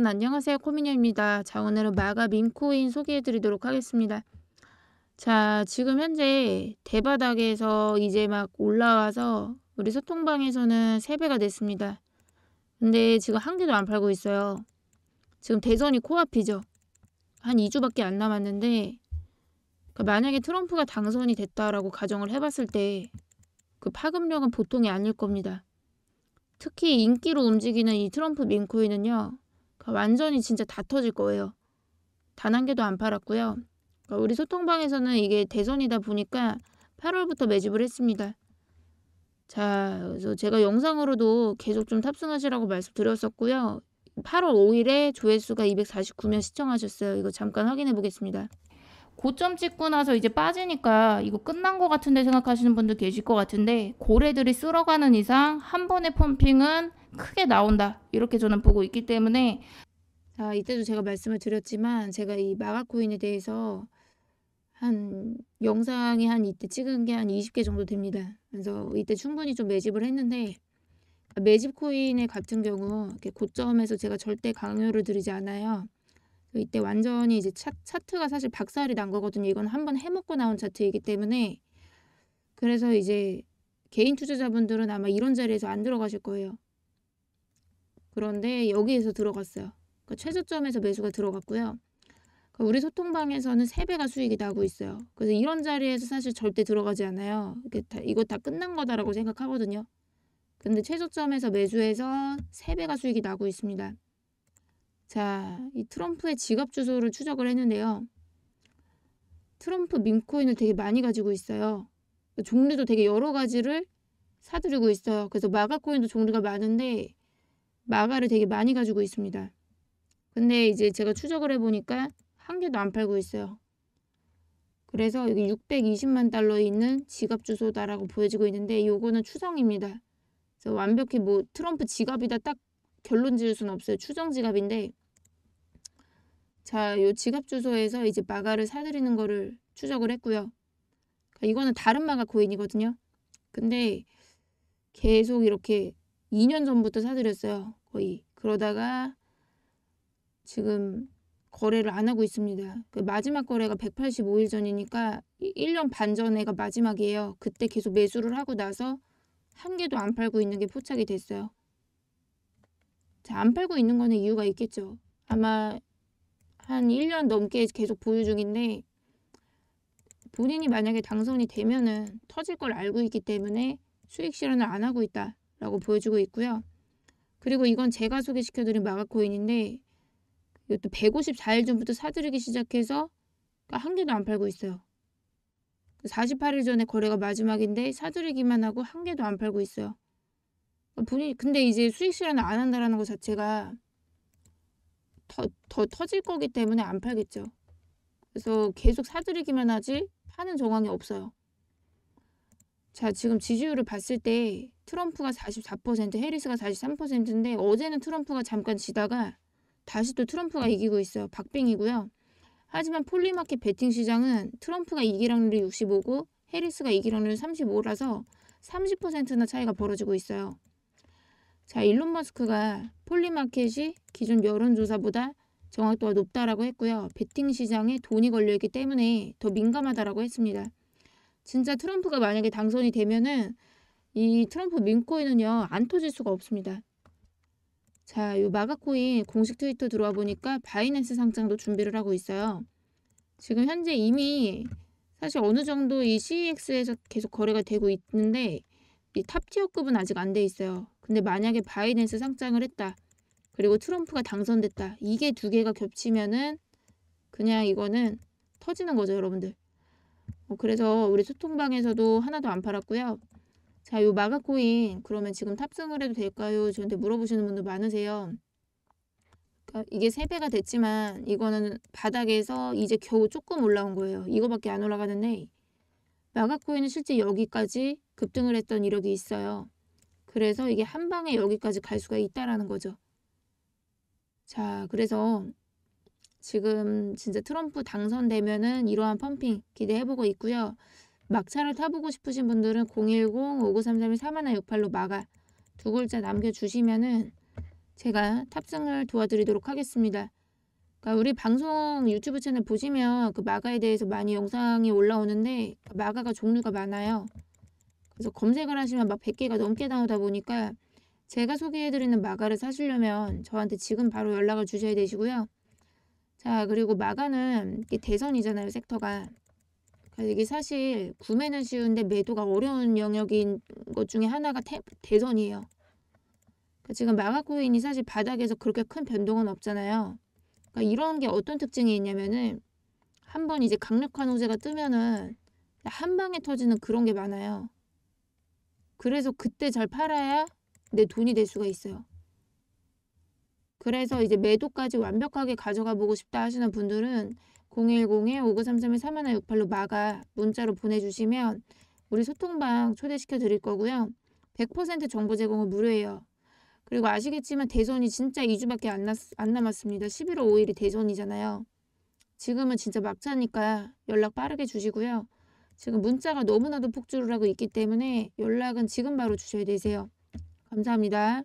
여러분 안녕하세요 코미녀입니다. 자 오늘은 마가 민코인 소개해드리도록 하겠습니다. 자 지금 현재 대바닥에서 이제 막 올라와서 우리 소통방에서는 3배가 됐습니다. 근데 지금 한 개도 안 팔고 있어요. 지금 대선이 코앞이죠. 한 2주밖에 안 남았는데 그러니까 만약에 트럼프가 당선이 됐다라고 가정을 해봤을 때 그 파급력은 보통이 아닐 겁니다. 특히 인기로 움직이는 이 트럼프 민코인은요. 완전히 진짜 다 터질 거예요. 단 한 개도 안 팔았고요. 어, 우리 소통방에서는 이게 대선이다 보니까 8월부터 매집을 했습니다. 자, 그래서 제가 영상으로도 계속 좀 탑승하시라고 말씀드렸었고요. 8월 5일에 조회수가 249명 시청하셨어요. 이거 잠깐 확인해 보겠습니다. 고점 찍고 나서 이제 빠지니까 이거 끝난 것 같은데 생각하시는 분들 계실 것 같은데 고래들이 쓸어가는 이상 한 번의 펌핑은 크게 나온다. 이렇게 저는 보고 있기 때문에 아, 이때도 제가 말씀을 드렸지만 제가 이 마가코인에 대해서 한 영상이 한 이때 찍은 게 한 20개 정도 됩니다. 그래서 이때 충분히 좀 매집을 했는데 그러니까 매집 코인의 같은 경우 이렇게 고점에서 제가 절대 강요를 드리지 않아요. 이때 완전히 이제 차, 차트가 사실 박살이 난 거거든요. 이건 한번 해먹고 나온 차트이기 때문에 그래서 이제 개인 투자자분들은 아마 이런 자리에서 안 들어가실 거예요. 그런데 여기에서 들어갔어요. 그러니까 최저점에서 매수가 들어갔고요. 그러니까 우리 소통방에서는 세배가 수익이 나고 있어요. 그래서 이런 자리에서 사실 절대 들어가지 않아요. 이게 다, 이거 다 끝난 거다라고 생각하거든요. 근데 최저점에서 매수해서 세배가 수익이 나고 있습니다. 자, 이 트럼프의 지갑 주소를 추적을 했는데요. 트럼프 민코인을 되게 많이 가지고 있어요. 종류도 되게 여러 가지를 사들이고 있어요. 그래서 마가코인도 종류가 많은데 마가를 되게 많이 가지고 있습니다. 근데 이제 제가 추적을 해보니까 한 개도 안 팔고 있어요. 그래서 여기 620만 달러에 있는 지갑 주소다라고 보여지고 있는데 요거는 추정입니다. 그래서 완벽히 뭐 트럼프 지갑이다 딱 결론 지을 수는 없어요. 추정 지갑인데 자, 요 지갑 주소에서 이제 마가를 사들이는 거를 추적을 했고요. 그러니까 이거는 다른 마가 코인이거든요 근데 계속 이렇게 2년 전부터 사드렸어요. 거의. 그러다가 지금 거래를 안 하고 있습니다. 그 마지막 거래가 185일 전이니까 1년 반 전에가 마지막이에요. 그때 계속 매수를 하고 나서 한 개도 안 팔고 있는 게 포착이 됐어요. 자, 안 팔고 있는 거는 이유가 있겠죠. 아마 한 1년 넘게 계속 보유 중인데 본인이 만약에 당선이 되면은 터질 걸 알고 있기 때문에 수익 실현을 안 하고 있다. 라고 보여주고 있고요. 그리고 이건 제가 소개시켜드린 마가코인인데 이것도 154일 전부터 사들이기 시작해서 한 개도 안 팔고 있어요. 48일 전에 거래가 마지막인데 사들이기만 하고 한 개도 안 팔고 있어요. 어, 근데 이제 수익 실현을 안한다는것 자체가 더, 더 터질 거기 때문에 안 팔겠죠. 그래서 계속 사들이기만 하지 파는 정황이 없어요. 자 지금 지지율을 봤을 때 트럼프가 44%, 해리스가 43%인데 어제는 트럼프가 잠깐 지다가 다시 또 트럼프가 이기고 있어요. 박빙이고요. 하지만 폴리마켓 베팅 시장은 트럼프가 이기락률이 65고 해리스가 이기락률이 35라서 30%나 차이가 벌어지고 있어요. 자, 일론 머스크가 폴리마켓이 기존 여론조사보다 정확도가 높다라고 했고요. 베팅 시장에 돈이 걸려있기 때문에 더 민감하다라고 했습니다. 진짜 트럼프가 만약에 당선이 되면은 이 트럼프 민코인은요 안 터질 수가 없습니다. 자, 이 마가코인 공식 트위터 들어와 보니까 바이낸스 상장도 준비를 하고 있어요. 지금 현재 이미 사실 어느 정도 이 CEX에서 계속 거래가 되고 있는데 이 탑티어급은 아직 안 돼 있어요. 근데 만약에 바이낸스 상장을 했다. 그리고 트럼프가 당선됐다. 이게 두 개가 겹치면은 그냥 이거는 터지는 거죠, 여러분들. 뭐 그래서 우리 소통방에서도 하나도 안 팔았고요. 자, 요 마가코인 그러면 지금 탑승을 해도 될까요? 저한테 물어보시는 분들 많으세요. 그러니까 이게 세배가 됐지만 이거는 바닥에서 이제 겨우 조금 올라온 거예요. 이거밖에 안 올라가는데 마가코인은 실제 여기까지 급등을 했던 이력이 있어요. 그래서 이게 한 방에 여기까지 갈 수가 있다라는 거죠. 자, 그래서 지금 진짜 트럼프 당선되면은 이러한 펌핑 기대해보고 있고요. 막차를 타보고 싶으신 분들은 010-5933-3168로 마가 두 글자 남겨주시면은 제가 탑승을 도와드리도록 하겠습니다. 그러니까 우리 방송 유튜브 채널 보시면 그 마가에 대해서 많이 영상이 올라오는데 마가가 종류가 많아요. 그래서 검색을 하시면 막 100개가 넘게 나오다 보니까 제가 소개해드리는 마가를 사시려면 저한테 지금 바로 연락을 주셔야 되시고요. 자 그리고 마가는 이게 대선이잖아요 섹터가 이게 사실 구매는 쉬운데 매도가 어려운 영역인 것 중에 하나가 태, 대선이에요. 그러니까 지금 마가코인이 사실 바닥에서 그렇게 큰 변동은 없잖아요. 그러니까 이런 게 어떤 특징이 있냐면은 한번 이제 강력한 호재가 뜨면은 한 방에 터지는 그런 게 많아요. 그래서 그때 잘 팔아야 내 돈이 될 수가 있어요. 그래서 이제 매도까지 완벽하게 가져가 보고 싶다 하시는 분들은 010-5933-3168로 막아 문자로 보내주시면 우리 소통방 초대시켜 드릴 거고요. 100% 정보 제공은 무료예요. 그리고 아시겠지만 대선이 진짜 2주밖에 안, 났, 안 남았습니다. 11월 5일이 대선이잖아요. 지금은 진짜 막차니까 연락 빠르게 주시고요. 지금 문자가 너무나도 폭주를 하고 있기 때문에 연락은 지금 바로 주셔야 되세요. 감사합니다.